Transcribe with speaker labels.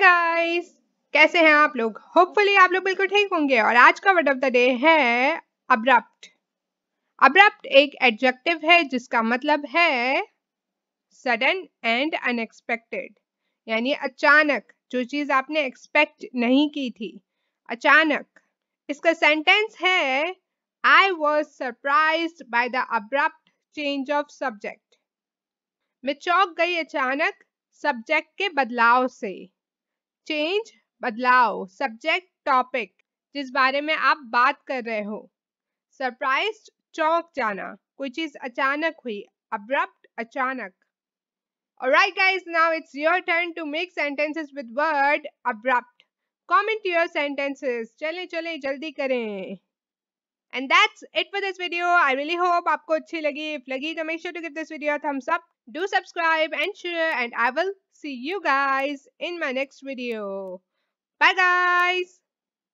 Speaker 1: Guys कैसे हैं आप लोग होपफुली आप लोग बिल्कुल ठीक होंगे और आज का वर्ड ऑफ द डे है अब्रप्ट अब्रप्ट एक एडजेक्टिव है जिसका मतलब है सडन एंड अनएक्सपेक्टेड यानी अचानक जो चीज आपने एक्सपेक्ट नहीं की थी अचानक इसका सेंटेंस है I was surprise by the abrupt change of subject मैं चौक गई अचानक सब्जेक्ट के बदलाव से चेंज बदलाव सब्जेक्ट टॉपिक जिस बारे में आप बात कर रहे हो सरप्राइज चौंक जाना कोई चीज अचानक हुई अब्रप्ट अचानक Alright guys, now it's your turn to make sentences with word abrupt. Comment your sentences. चले चले जल्दी करें And that's it for this video. I really hope आपको अच्छी लगी. If लगी तो make sure to give this video a thumbs up. Do subscribe and share and I will see you guys in my next video. Bye guys!